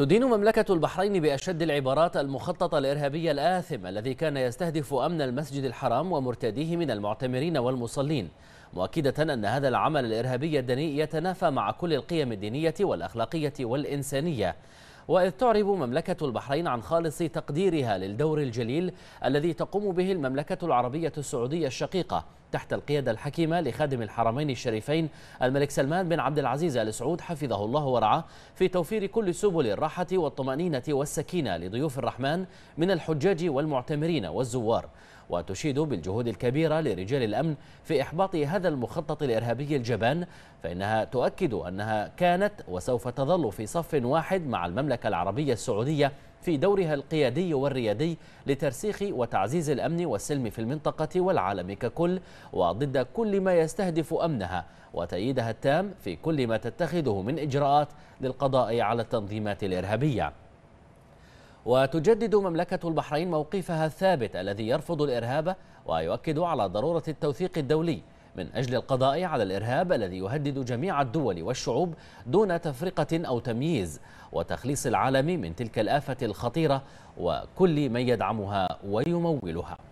تدين مملكة البحرين بأشد العبارات المخطط الإرهابي الآثم الذي كان يستهدف أمن المسجد الحرام ومرتديه من المعتمرين والمصلين مؤكدة أن هذا العمل الإرهابي الدنيء يتنافى مع كل القيم الدينية والأخلاقية والإنسانية وإذ تعرب مملكة البحرين عن خالص تقديرها للدور الجليل الذي تقوم به المملكة العربية السعودية الشقيقة تحت القيادة الحكيمة لخادم الحرمين الشريفين الملك سلمان بن عبد العزيز آل سعود حفظه الله ورعاه في توفير كل سبل الراحة والطمأنينة والسكينة لضيوف الرحمن من الحجاج والمعتمرين والزوار وتشيد بالجهود الكبيرة لرجال الأمن في إحباط هذا المخطط الإرهابي الجبان فإنها تؤكد أنها كانت وسوف تظل في صف واحد مع المملكة العربية السعودية في دورها القيادي والريادي لترسيخ وتعزيز الأمن والسلم في المنطقة والعالم ككل وضد كل ما يستهدف أمنها وتأييدها التام في كل ما تتخذه من إجراءات للقضاء على التنظيمات الإرهابية وتجدد مملكة البحرين موقفها الثابت الذي يرفض الإرهاب ويؤكد على ضرورة التوثيق الدولي من أجل القضاء على الإرهاب الذي يهدد جميع الدول والشعوب دون تفرقة أو تمييز وتخليص العالم من تلك الآفة الخطيرة وكل من يدعمها ويمولها